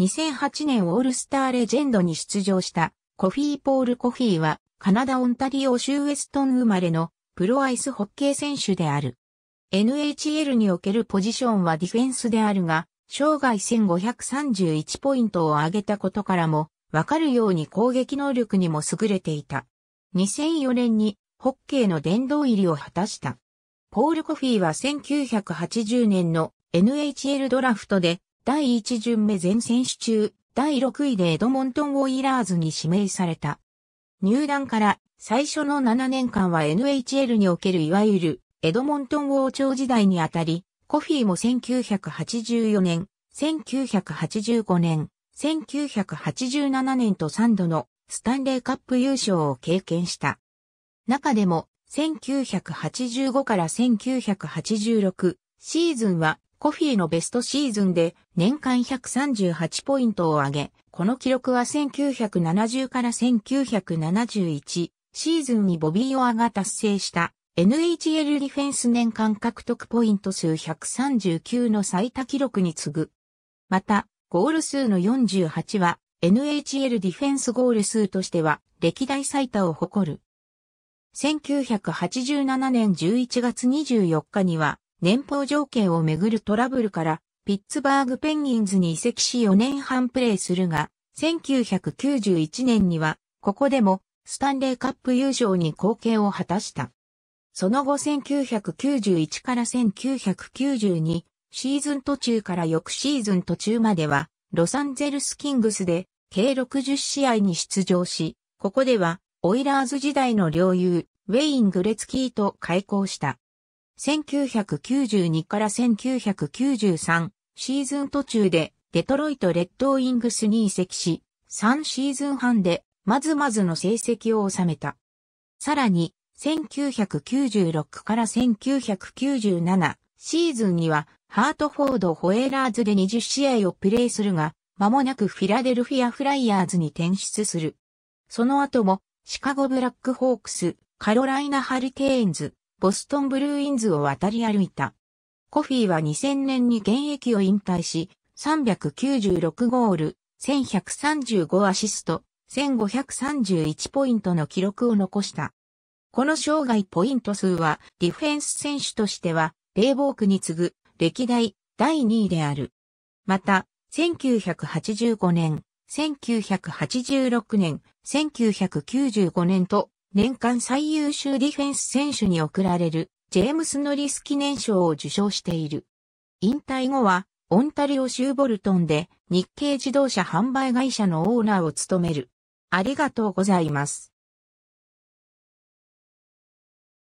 2008年オールスターレジェンドに出場したコフィー・ポール・コフィーはカナダ・オンタリオ州ウェストン生まれのプロアイスホッケー選手である。NHL におけるポジションはディフェンスであるが、生涯1531ポイントを上げたことからも、わかるように攻撃能力にも優れていた。2004年にホッケーの殿堂入りを果たした。ポール・コフィーは1980年の NHL ドラフトで第1巡目全選手中、第6位でエドモントン・オイラーズに指名された。入団から最初の7年間は NHL におけるいわゆるエドモントン王朝時代にあたり、コフィーも1984年、1985年、1987年と3度のスタンレーカップ優勝を経験した。中でも1985から1986シーズンはコフィーのベストシーズンで年間138ポイントを上げ、この記録は1970から1971シーズンにボビー・オアが達成した NHL ディフェンス年間獲得ポイント数139の最多記録に次ぐ。また、ゴール数の48は NHL ディフェンスゴール数としては歴代最多を誇る。1987年11月24日には年俸条件をめぐるトラブルから、ピッツバーグペンギンズに移籍し4年半プレーするが、1991年には、ここでも、スタンレーカップ優勝に貢献を果たした。その後1991から1992シーズン途中から翌シーズン途中まではロサンゼルスキングスで計60試合に出場し、ここではオイラーズ時代の両友ウェイン・グレツキーと開校した。1992から1993シーズン途中でデトロイト・レッドウィングスに移籍し、3シーズン半でまずまずの成績を収めた。さらに、1996から1997シーズンにはハートフォード・ホエーラーズで20試合をプレーするが、間もなくフィラデルフィア・フライヤーズに転出する。その後もシカゴ・ブラックホークス、カロライナ・ハリケーンズ、ボストンブルーインズを渡り歩いた。コフィーは2000年に現役を引退し、396ゴール、1135アシスト、1531ポイントの記録を残した。この生涯ポイント数は、ディフェンス選手としては、レイボークに次ぐ、歴代第2位である。また、1985年、1986年、1995年と年間最優秀ディフェンス選手に贈られるジェームス・ノリス記念賞を受賞している。引退後は、オンタリオ州ボルトンで日系自動車販売会社のオーナーを務める。ありがとうございます。